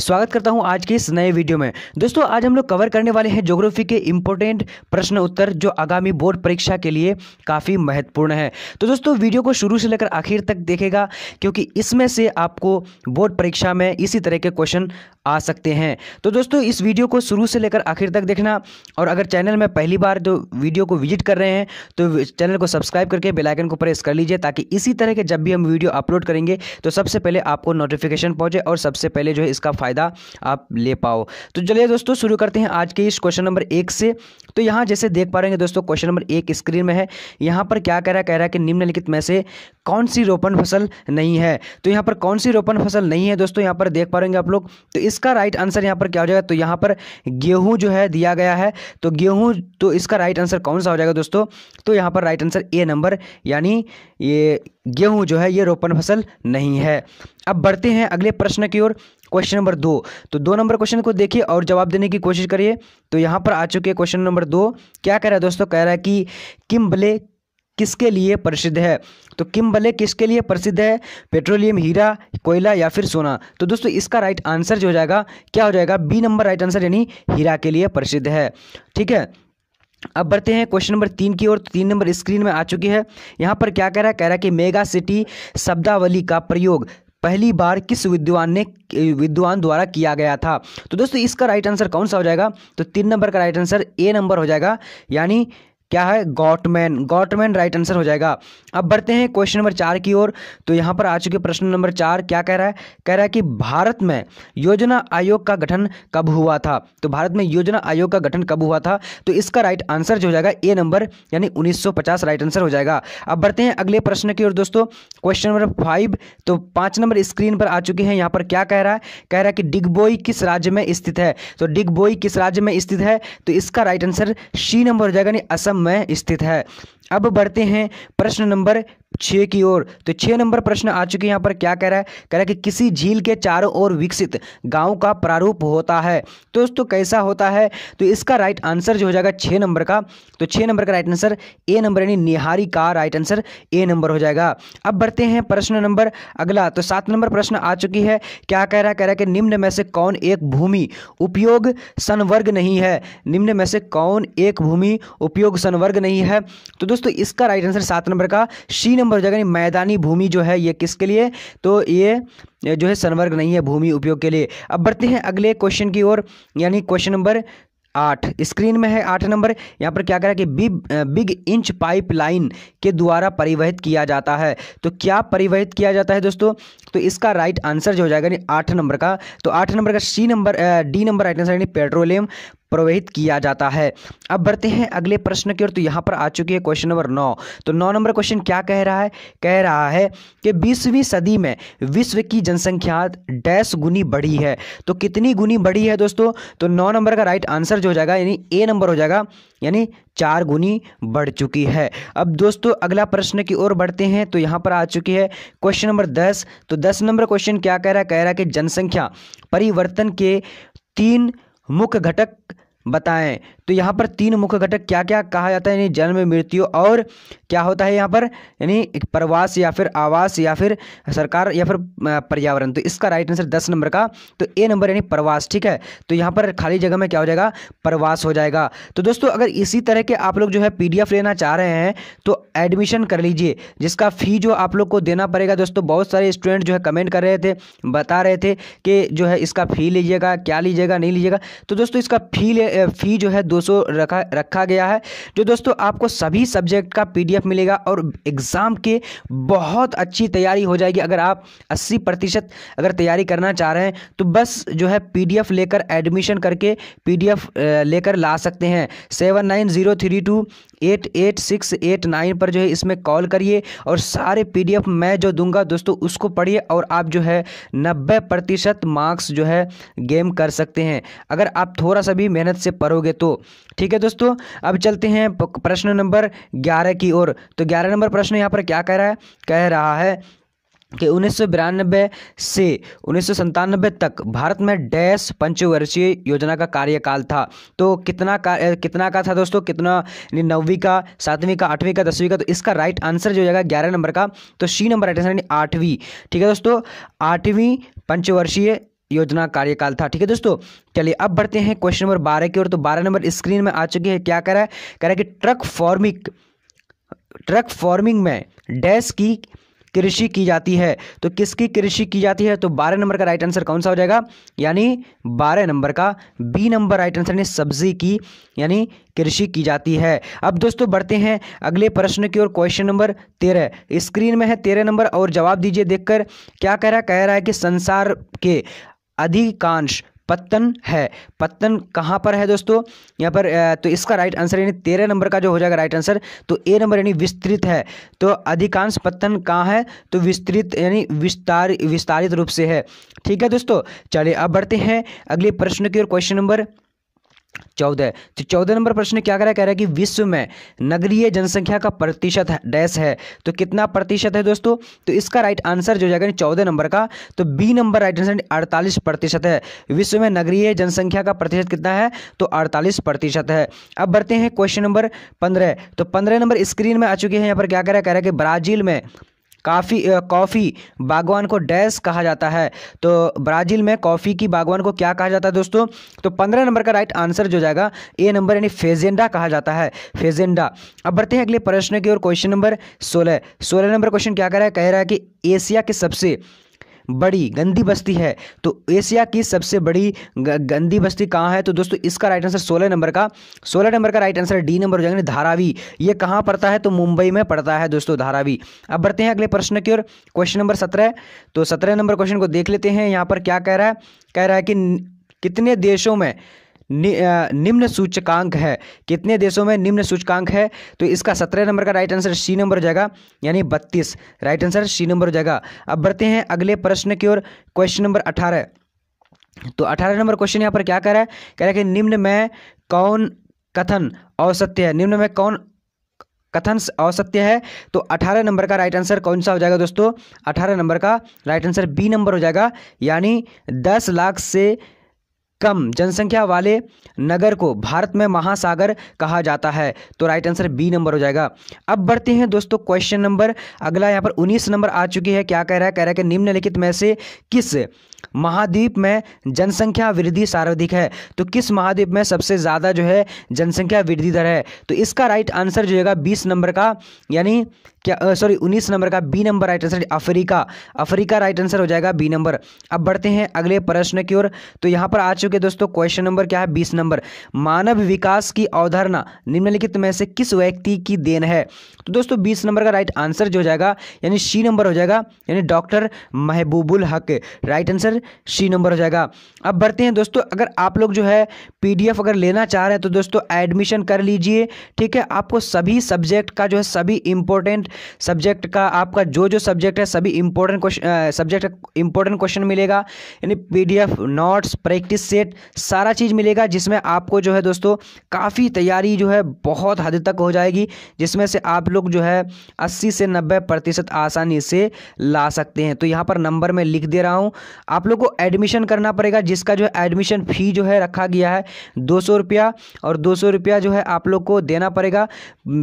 स्वागत करता हूं आज के इस नए वीडियो में दोस्तों आज हम लोग कवर करने वाले हैं जोग्राफी के इंपॉर्टेंट प्रश्न उत्तर जो आगामी बोर्ड परीक्षा के लिए काफ़ी महत्वपूर्ण है तो दोस्तों वीडियो को शुरू से लेकर आखिर तक देखेगा क्योंकि इसमें से आपको बोर्ड परीक्षा में इसी तरह के क्वेश्चन आ सकते हैं तो दोस्तों इस वीडियो को शुरू से लेकर आखिर तक देखना और अगर चैनल में पहली बार जो वीडियो को विजिट कर रहे हैं तो चैनल को सब्सक्राइब करके बेलाइकन को प्रेस कर लीजिए ताकि इसी तरह के जब भी हम वीडियो अपलोड करेंगे तो सबसे पहले आपको नोटिफिकेशन पहुंचे और सबसे पहले जो है इसका फ़ायदा आप ले पाओ तो चलिए दोस्तों शुरू करते हैं आज के इस क्वेश्चन नंबर एक से तो यहाँ जैसे देख पा रहे हैं दोस्तों क्वेश्चन नंबर एक स्क्रीन में है यहाँ पर क्या कह रहा है कह रहा है कि निम्नलिखित में से कौन सी रोपण फसल नहीं है तो यहाँ पर कौन सी रोपण फसल नहीं है दोस्तों यहाँ पर देख पा रहे हैं आप लोग तो इसका राइट आंसर यहाँ पर क्या हो जाएगा तो यहाँ पर गेहूँ जो है दिया गया है तो गेहूँ तो इसका राइट आंसर कौन सा हो जाएगा दोस्तों तो यहाँ पर राइट आंसर ए नंबर यानी ये गेहूँ जो है ये रोपण फसल नहीं है अब बढ़ते हैं अगले प्रश्न की ओर क्वेश्चन नंबर दो तो दो नंबर क्वेश्चन को देखिए और जवाब देने की कोशिश करिए तो यहाँ पर आ चुके क्वेश्चन नंबर दो क्या कह रहा है दोस्तों कह रहा है कि किम्बले किसके लिए प्रसिद्ध है तो किम्बले किसके लिए प्रसिद्ध है पेट्रोलियम हीरा कोयला या फिर सोना तो दोस्तों इसका राइट आंसर जो हो जाएगा क्या हो जाएगा बी नंबर राइट आंसर यानी हीरा के लिए प्रसिद्ध है ठीक है अब बढ़ते हैं क्वेश्चन नंबर तीन की ओर तीन नंबर स्क्रीन में आ चुकी है यहाँ पर क्या कह रहा है कह रहा है कि मेगा सिटी शब्दावली का प्रयोग पहली बार किस विद्वान ने विद्वान द्वारा किया गया था तो दोस्तों इसका राइट आंसर कौन सा हो जाएगा तो तीन नंबर का राइट आंसर ए नंबर हो जाएगा यानी क्या है गॉटमैन गॉटमैन राइट आंसर हो जाएगा अब बढ़ते हैं क्वेश्चन नंबर चार की ओर तो यहाँ पर आ चुके प्रश्न नंबर चार क्या कह रहा है कह रहा है कि भारत में योजना आयोग का गठन कब हुआ था तो भारत में योजना आयोग का गठन कब हुआ था तो इसका राइट आंसर जो हो जाएगा ए नंबर यानी 1950 राइट आंसर हो जाएगा अब बढ़ते हैं अगले प्रश्न की ओर दोस्तों क्वेश्चन नंबर फाइव तो पाँच नंबर स्क्रीन पर आ चुके हैं यहाँ पर क्या कह रहा है कह रहा है कि डिगबोई किस राज्य में स्थित है तो डिगबोई किस राज्य में स्थित है तो इसका राइट आंसर सी नंबर हो जाएगा यानी असम में स्थित है अब बढ़ते हैं प्रश्न नंबर छः की ओर तो छः नंबर प्रश्न आ चुके हैं यहाँ पर क्या कह रहा है कह रहा है कि किसी झील के चारों ओर विकसित गांव का प्रारूप होता है तो दोस्तों कैसा होता है तो इसका राइट आंसर जो हो जाएगा छः नंबर का तो छः नंबर का राइट आंसर ए नंबर यानी निहारी का राइट आंसर ए नंबर हो जाएगा अब बढ़ते हैं प्रश्न नंबर अगला तो सात नंबर प्रश्न आ चुकी है क्या कह रहा है कह रहा है कि निम्न में से कौन एक भूमि उपयोग संवर्ग नहीं है निम्न में से कौन एक भूमि उपयोग संवर्ग नहीं है तो दोस्तों इसका राइट आंसर सात नंबर का सी नंबर नंबर हो जाएगा यानी मैदानी भूमि जो है ये किसके लिए तो ये जो है सनवर्ग नहीं है भूमि उपयोग के लिए अब बढ़ते हैं अगले क्वेश्चन की ओर यानी क्वेश्चन नंबर आठ स्क्रीन में है आठ नंबर यहाँ पर क्या कह रहा है कि बिग बिग इंच पाइपलाइन के द्वारा परिवहित किया जाता है तो क्या परिवहित किया जाता है दोस्तों तो इसका राइट आंसर जो हो जाएगा यानी आठ नंबर का तो आठ नंबर का C number D number right answer यानी पेट्रोलियम प्रवाहित किया जाता है अब बढ़ते हैं अगले प्रश्न की ओर तो यहाँ पर आ चुकी है क्वेश्चन नंबर नौ तो नौ नंबर क्वेश्चन क्या कह रहा है कह रहा है कि बीसवीं सदी में विश्व की जनसंख्या डैश गुनी बढ़ी है तो कितनी गुनी बढ़ी है दोस्तों तो नौ नंबर का राइट आंसर जो हो जाएगा यानी ए नंबर हो जाएगा यानी चार गुनी बढ़ चुकी है अब दोस्तों अगला प्रश्न की ओर बढ़ते हैं तो यहाँ पर आ चुकी है क्वेश्चन नंबर दस तो दस नंबर क्वेश्चन क्या कह रहा है कह रहा है कि जनसंख्या परिवर्तन के तीन मुख्य घटक बताएँ तो यहाँ पर तीन मुख्य घटक क्या क्या कहा जाता है यानी जन्म मृत्यु और क्या होता है यहाँ पर यानी प्रवास या फिर आवास या फिर सरकार या फिर पर्यावरण तो इसका राइट आंसर दस नंबर का तो ए नंबर यानी प्रवास ठीक है तो यहाँ पर खाली जगह में क्या हो जाएगा प्रवास हो जाएगा तो दोस्तों अगर इसी तरह के आप लोग जो है पी लेना चाह रहे हैं तो एडमिशन कर लीजिए जिसका फ़ी जो आप लोग को देना पड़ेगा दोस्तों बहुत सारे स्टूडेंट जो है कमेंट कर रहे थे बता रहे थे कि जो है इसका फ़ी लीजिएगा क्या लीजिएगा नहीं लीजिएगा तो दोस्तों इसका फ़ी फ़ी जो है दो 200 रखा रखा गया है जो दोस्तों आपको सभी सब्जेक्ट का पीडीएफ मिलेगा और एग्ज़ाम के बहुत अच्छी तैयारी हो जाएगी अगर आप 80 प्रतिशत अगर तैयारी करना चाह रहे हैं तो बस जो है पीडीएफ लेकर एडमिशन करके पीडीएफ लेकर ला सकते हैं seven nine zero three two eight eight six eight nine पर जो है इसमें कॉल करिए और सारे पीडीएफ मैं जो दूंगा दोस्तों उसको पढ़िए और आप जो है नब्बे प्रतिशत मार्क्स जो है गेम कर सकते हैं अगर आप थोड़ा सा भी मेहनत से पढ़ोगे तो ठीक है दोस्तों अब चलते हैं प्रश्न नंबर ग्यारह की ओर तो ग्यारह नंबर प्रश्न यहाँ पर क्या कह रहा है कह रहा है कि उन्नीस से उन्नीस तक भारत में डैश पंचवर्षीय योजना का कार्यकाल था तो कितना का कितना का था दोस्तों कितना नौवीं का सातवीं का आठवीं का दसवीं का तो इसका राइट आंसर जो जाएगा ग्यारह नंबर का तो सी नंबर राइट आंसर आठवीं ठीक है दोस्तों आठवीं पंचवर्षीय योजना कार्यकाल था ठीक है दोस्तों चलिए अब बढ़ते हैं क्वेश्चन नंबर बारह की ओर तो बारह नंबर स्क्रीन में आ चुकी है क्या कह रहा है कह रहा है कि ट्रक फॉर्मिक ट्रक फॉर्मिंग में डैश की कृषि की जाती है तो किसकी कृषि की जाती है तो बारह नंबर का राइट आंसर कौन सा हो जाएगा यानी बारह नंबर का बी नंबर राइट आंसर यानी सब्जी की यानी कृषि की जाती है अब दोस्तों बढ़ते हैं अगले प्रश्न की ओर क्वेश्चन नंबर तेरह स्क्रीन में है तेरह नंबर और जवाब दीजिए देखकर क्या कह रहा है कह रहा है कि संसार के अधिकांश पत्तन है पत्तन कहाँ पर है दोस्तों यहाँ पर तो इसका राइट आंसर यानी तेरह नंबर का जो हो जाएगा राइट आंसर तो ए नंबर यानी विस्तृत है तो अधिकांश पत्तन कहाँ है तो विस्तृत यानी विस्तार विस्तारित रूप से है ठीक है दोस्तों चलिए अब बढ़ते हैं अगले प्रश्न की ओर क्वेश्चन नंबर चौदह तो चौदह नंबर प्रश्न क्या कह रहा है कह रहा है कि विश्व में नगरीय जनसंख्या का प्रतिशत डैश है तो कितना प्रतिशत है दोस्तों तो इसका राइट आंसर जो जाएगा चौदह नंबर का तो बी नंबर राइट आंसर अड़तालीस प्रतिशत है विश्व में नगरीय जनसंख्या का प्रतिशत कितना है तो अड़तालीस प्रतिशत है अब बढ़ते हैं क्वेश्चन नंबर पंद्रह तो पंद्रह नंबर स्क्रीन में आ चुके हैं यहाँ पर क्या कह रहा है कह रहा है कि ब्राजील में काफ़ी कॉफ़ी बागवान को डैश कहा जाता है तो ब्राज़ील में कॉफ़ी की बागवान को क्या कहा जाता है दोस्तों तो पंद्रह नंबर का राइट आंसर जो जाएगा ए नंबर यानी फेजेंडा कहा जाता है फेजेंडा अब बढ़ते हैं अगले प्रश्न की ओर क्वेश्चन नंबर सोलह सोलह नंबर क्वेश्चन क्या कह रहा है कह रहा है कि एशिया के सबसे बड़ी गंदी बस्ती है तो एशिया की सबसे बड़ी गंदी बस्ती कहाँ है तो दोस्तों इसका राइट आंसर सोलह नंबर का सोलह नंबर का राइट आंसर डी नंबर हो जाएंगे धारावी ये कहाँ पड़ता है तो मुंबई में पड़ता है दोस्तों धारावी अब बढ़ते हैं अगले प्रश्न की ओर क्वेश्चन नंबर सत्रह तो सत्रह नंबर क्वेश्चन को देख लेते हैं यहाँ पर क्या कह रहा है कह रहा है कि कितने देशों में निम्न सूचकांक है कितने देशों में निम्न सूचकांक है तो इसका सत्रह नंबर का राइट आंसर सी नंबर हो जाएगा यानी बत्तीस राइट आंसर सी नंबर हो जाएगा अब बढ़ते हैं अगले प्रश्न की ओर क्वेश्चन नंबर अठारह तो अठारह नंबर क्वेश्चन यहाँ पर क्या कह रहा है कह रहा है कि निम्न में कौन कथन औसत्य है निम्न में कौन कथन औसत्य है तो अठारह नंबर का राइट आंसर कौन सा हो जाएगा दोस्तों अठारह नंबर का राइट आंसर बी नंबर हो जाएगा यानी दस लाख से कम जनसंख्या वाले नगर को भारत में महासागर कहा जाता है तो राइट आंसर बी नंबर हो जाएगा अब बढ़ते हैं दोस्तों क्वेश्चन नंबर अगला यहाँ पर 19 नंबर आ चुकी है क्या कह रहा है कह रहा है कि निम्नलिखित में से किस महाद्वीप में जनसंख्या वृद्धि सर्वाधिक है तो किस महाद्वीप में सबसे ज़्यादा जो है जनसंख्या वृद्धि दर है तो इसका राइट आंसर जो है बीस नंबर का यानी क्या सॉरी उन्नीस नंबर का B number right answer Africa Africa right answer हो जाएगा बी नंबर अब बढ़ते हैं अगले प्रश्न की ओर तो यहाँ पर आ चुके दोस्तों क्वेश्चन नंबर क्या है बीस नंबर मानव विकास की अवधारणा निम्नलिखित में से किस व्यक्ति की देन है तो दोस्तों बीस नंबर का राइट आंसर जो हो जाएगा यानी सी नंबर हो जाएगा यानी डॉक्टर महबूबुल हक राइट आंसर सी नंबर हो जाएगा अब बढ़ते हैं दोस्तों अगर आप लोग जो है पी अगर लेना चाह रहे हैं तो दोस्तों एडमिशन कर लीजिए ठीक है आपको सभी सब्जेक्ट का जो है सभी इंपॉर्टेंट सब्जेक्ट का आपका जो जो सब्जेक्ट है सभी important question subject important question मिलेगा यानी पीडीएफ नोट्स प्रैक्टिस सेट सारा चीज़ मिलेगा जिसमें आपको जो है दोस्तों काफ़ी तैयारी जो है बहुत हद तक हो जाएगी जिसमें से आप लोग जो है अस्सी से नब्बे प्रतिशत आसानी से ला सकते हैं तो यहाँ पर नंबर में लिख दे रहा हूँ आप लोग को एडमिशन करना पड़ेगा जिसका जो है एडमिशन फ़ी जो है रखा गया है दो सौ रुपया और दो सौ रुपया जो है आप लोग को देना पड़ेगा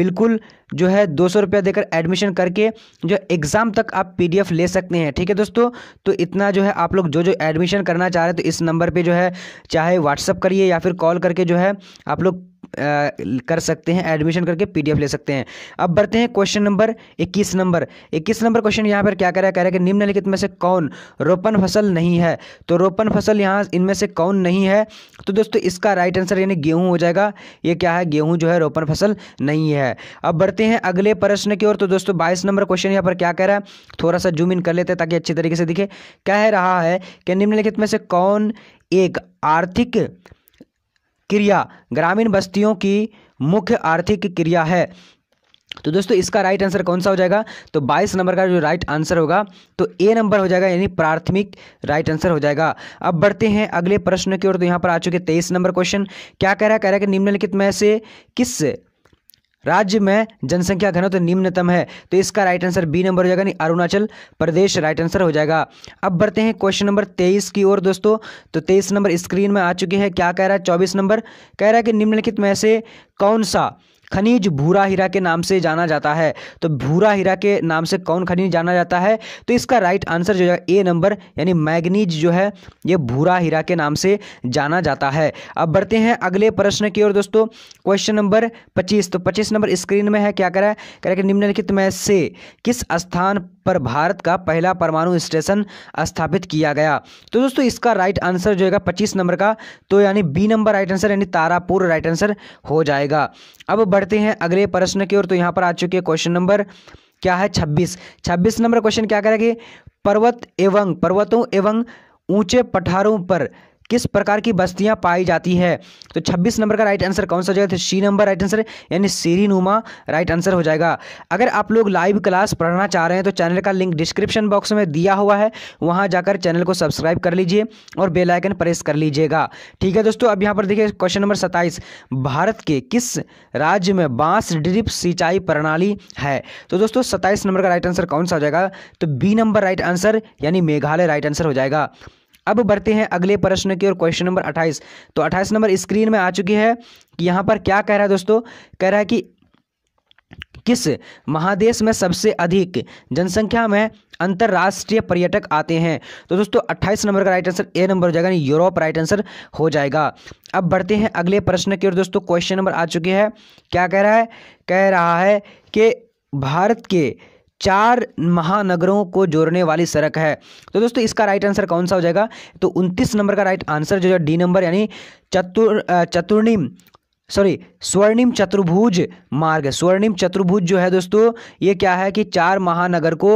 बिल्कुल जो है दो सौ रुपया देकर एडमिशन करके जो एग्ज़ाम तक आप पीडीएफ ले सकते हैं ठीक है दोस्तों तो इतना जो है आप लोग जो जो एडमिशन करना चाह रहे हैं तो इस नंबर पे जो है चाहे व्हाट्सअप करिए या फिर कॉल करके जो है आप लोग कर सकते हैं एडमिशन करके पीडीएफ ले सकते हैं अब बढ़ते हैं question number 21 number 21 number question यहाँ पर क्या कह रहा है कह रहा है कि निम्नलिखित में से कौन रोपण फसल नहीं है तो रोपण फसल यहाँ इनमें से कौन नहीं है तो दोस्तों इसका राइट आंसर यानी गेहूं हो जाएगा ये क्या है गेहूँ जो है रोपण फसल नहीं है अब बढ़ते हैं अगले प्रश्न की ओर तो दोस्तों बाईस नंबर क्वेश्चन यहाँ पर क्या कह रहा है थोड़ा सा जूम इन कर लेते हैं ताकि अच्छी तरीके से दिखे कह रहा है कि निम्नलिखित में से कौन एक आर्थिक क्रिया ग्रामीण बस्तियों की मुख्य आर्थिक क्रिया है तो दोस्तों इसका राइट आंसर कौन सा हो जाएगा तो 22 नंबर का जो राइट आंसर होगा तो ए नंबर हो जाएगा यानी प्राथमिक राइट आंसर हो जाएगा अब बढ़ते हैं अगले प्रश्न की ओर तो यहाँ पर आ चुके तेईस नंबर क्वेश्चन क्या कह रहा है कह रहा है कि निम्नलिखित में से किस राज्य में जनसंख्या घनत्व निम्नतम है तो इसका राइट आंसर बी नंबर हो जाएगा नहीं अरुणाचल प्रदेश राइट आंसर हो जाएगा अब बढ़ते हैं क्वेश्चन नंबर तेईस की ओर दोस्तों तो तेईस नंबर स्क्रीन में आ चुकी है क्या कह रहा है चौबीस नंबर कह रहा है कि निम्नलिखित में से कौन सा खनिज भूरा हीरा के नाम से जाना जाता है तो भूरा हीरा के नाम से कौन खनिज जाना जाता है तो इसका राइट आंसर जो है ए नंबर यानी मैग्नीज जो है ये भूरा हीरा के नाम से जाना जाता है अब बढ़ते हैं अगले प्रश्न की ओर दोस्तों क्वेश्चन नंबर पच्चीस तो पच्चीस नंबर स्क्रीन में है क्या करा है कह रहा है कि निम्नलिखित में से किस स्थान पर भारत का पहला परमाणु स्टेशन स्थापित किया गया तो दोस्तों इसका राइट आंसर जो है पच्चीस नंबर का तो यानी बी नंबर राइट आंसर यानी तारापुर राइट आंसर हो जाएगा अब बढ़ते हैं अगले प्रश्न की ओर तो यहाँ पर आ चुके हैं क्वेश्चन नंबर क्या है छब्बीस छब्बीस नंबर क्वेश्चन क्या करेंगे पर्वत एवं पर्वतों एवं ऊंचे पठारों पर किस प्रकार की बस्तियां पाई जाती है तो 26 नंबर का राइट आंसर कौन सा हो जाएगा तो सी नंबर राइट आंसर यानी सीरी नुमा राइट आंसर हो जाएगा अगर आप लोग लाइव क्लास पढ़ना चाह रहे हैं तो चैनल का लिंक डिस्क्रिप्शन बॉक्स में दिया हुआ है वहाँ जाकर चैनल को सब्सक्राइब कर लीजिए और बेलाइकन प्रेस कर लीजिएगा ठीक है दोस्तों अब यहाँ पर देखिए क्वेश्चन नंबर सत्ताईस भारत के किस राज्य में बांस ड्रिप सिंचाई प्रणाली है तो दोस्तों सत्ताईस नंबर का राइट आंसर कौन सा हो जाएगा तो बी नंबर राइट आंसर यानी मेघालय राइट आंसर हो जाएगा अब बढ़ते हैं अगले प्रश्न की और क्वेश्चन नंबर अट्ठाईस तो अट्ठाईस नंबर स्क्रीन में आ चुकी है कि यहाँ पर क्या कह रहा है दोस्तों कह रहा है कि किस महादेश में सबसे अधिक जनसंख्या में अंतर्राष्ट्रीय पर्यटक आते हैं तो दोस्तों 28 नंबर का राइट आंसर ए नंबर हो जाएगा यानी यूरोप राइट आंसर हो जाएगा अब बढ़ते हैं अगले प्रश्न की ओर दोस्तों क्वेश्चन नंबर आ चुके हैं क्या कह रहा है कह रहा है कि भारत के चार महानगरों को जोड़ने वाली सड़क है तो दोस्तों इसका राइट आंसर कौन सा हो जाएगा तो उनतीस नंबर का राइट आंसर जो है डी नंबर यानी चतुर चतुर्णिम सॉरी स्वर्णिम चतुर्भुज मार्ग स्वर्णिम चतुर्भुज जो है दोस्तों ये क्या है कि चार महानगर को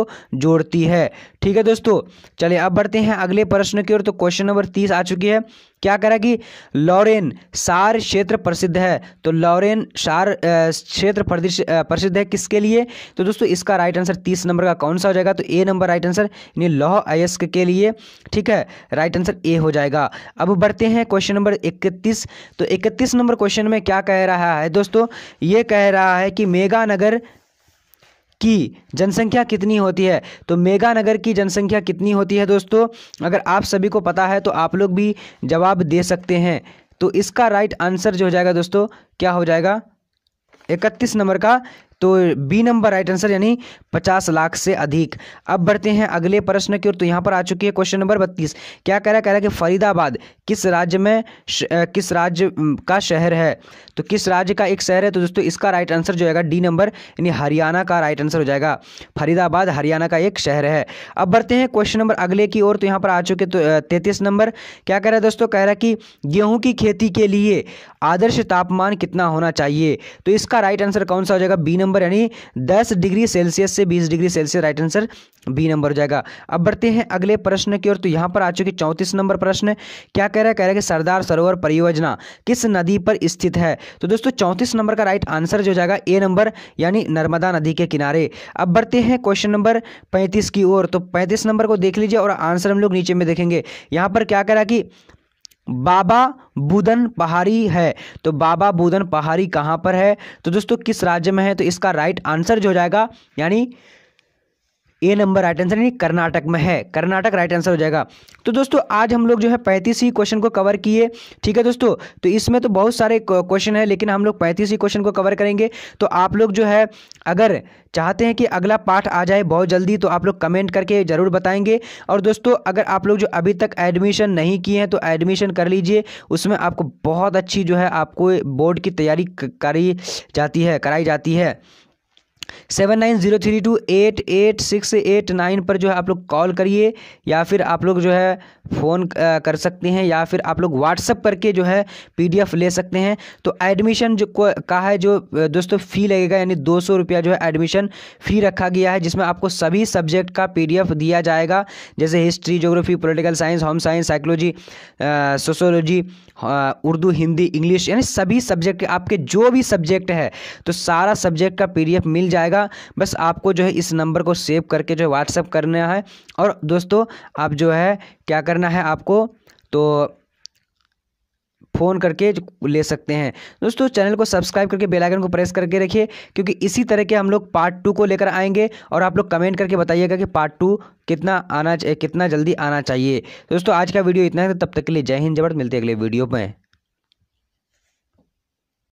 जोड़ती है ठीक है दोस्तों चलिए अब बढ़ते हैं अगले प्रश्न की ओर तो क्वेश्चन नंबर तीस आ चुकी है क्या करा कि लॉरेन सार क्षेत्र प्रसिद्ध है तो लॉरेन सार क्षेत्र प्रसिद्ध है किसके लिए तो दोस्तों इसका राइट आंसर तीस नंबर का कौन सा हो जाएगा तो ए नंबर राइट आंसर यानी लौह अयस्क के लिए ठीक है राइट आंसर ए हो जाएगा अब बढ़ते हैं क्वेश्चन नंबर इकतीस तो इकतीस नंबर क्वेश्चन में क्या कह रहा है दोस्तों ये कह रहा है कि मेगा नगर की जनसंख्या कितनी होती है तो मेगा नगर की जनसंख्या कितनी होती है दोस्तों अगर आप सभी को पता है तो आप लोग भी जवाब दे सकते हैं तो इसका राइट आंसर जो हो जाएगा दोस्तों क्या हो जाएगा इकतीस नंबर का तो बी नंबर राइट आंसर यानी पचास लाख से अधिक अब बढ़ते हैं अगले प्रश्न की ओर तो यहाँ पर आ चुकी है क्वेश्चन नंबर बत्तीस क्या कह रहा है कह रहा है कि फरीदाबाद किस राज्य में श, किस राज्य का शहर है तो किस राज्य का एक शहर है तो दोस्तों इसका राइट आंसर जो है डी नंबर यानी हरियाणा का राइट आंसर हो जाएगा फरीदाबाद हरियाणा का एक शहर है अब बढ़ते हैं क्वेश्चन नंबर अगले की ओर तो यहाँ पर आ चुके तो तैतीस नंबर क्या कह रहा है दोस्तों कह रहा है कि गेहूं की खेती के लिए आदर्श तापमान कितना होना चाहिए तो इसका राइट आंसर कौन सा हो जाएगा बी नंबर नंबर यानी 10 डिग्री सेल्सियस से 20 degree Celsius right answer B number हो जाएगा अब बढ़ते हैं अगले प्रश्न की ओर तो यहां पर आ चुके चौंतीस नंबर प्रश्न क्या कह रहा है कह रहा है कि सरदार सरोवर परियोजना किस नदी पर स्थित है तो दोस्तों चौंतीस नंबर का राइट आंसर जो जाएगा ए नंबर यानी नर्मदा नदी के किनारे अब बढ़ते हैं क्वेश्चन नंबर पैंतीस की ओर तो पैंतीस नंबर को देख लीजिए और आंसर हम लोग नीचे में देखेंगे यहां पर क्या कह रहा है कि बाबा बुदन पहाड़ी है तो बाबा बुदन पहाड़ी कहाँ पर है तो दोस्तों किस राज्य में है तो इसका राइट आंसर जो हो जाएगा यानी ए नंबर राइट आंसर यानी कर्नाटक में है कर्नाटक राइट आंसर हो जाएगा तो दोस्तों आज हम लोग जो है पैंतीस ही क्वेश्चन को कवर किए ठीक है दोस्तों तो इसमें तो बहुत सारे क्वेश्चन है लेकिन हम लोग पैंतीस ही क्वेश्चन को कवर करेंगे तो आप लोग जो है अगर चाहते हैं कि अगला पाठ आ जाए बहुत जल्दी तो आप लोग कमेंट करके ज़रूर बताएंगे और दोस्तों अगर आप लोग जो अभी तक एडमिशन नहीं किए हैं तो एडमिशन कर लीजिए उसमें आपको बहुत अच्छी जो है आपको बोर्ड की तैयारी करी जाती है कराई जाती है seven nine zero three two eight eight six eight nine पर जो है आप लोग कॉल करिए या फिर आप लोग जो है फ़ोन कर सकते हैं या फिर आप लोग व्हाट्सअप करके जो है पीडीएफ ले सकते हैं तो एडमिशन जो का है जो दोस्तों फ़ी लगेगा यानी दो सौ रुपया जो है एडमिशन फ़ी रखा गया है जिसमें आपको सभी सब्जेक्ट का पी दिया जाएगा जैसे history geography political science home science psychology sociology Urdu Hindi English यानी सभी सब्जेक्ट आपके जो भी सब्जेक्ट है तो सारा सब्जेक्ट का पी मिल जाए जाएगा बस आपको जो है इस नंबर को सेव करके जो है व्हाट्सअप करना है और दोस्तों आप जो है क्या करना है आपको तो फ़ोन करके ले सकते हैं दोस्तों चैनल को सब्सक्राइब करके बेल आइकन को प्रेस करके रखिए क्योंकि इसी तरह के हम लोग पार्ट टू को लेकर आएंगे और आप लोग कमेंट करके बताइएगा कि पार्ट टू कितना आना कितना जल्दी आना चाहिए दोस्तों आज का वीडियो इतना है तब तक के लिए जय हिंद जबरत मिलते अगले वीडियो में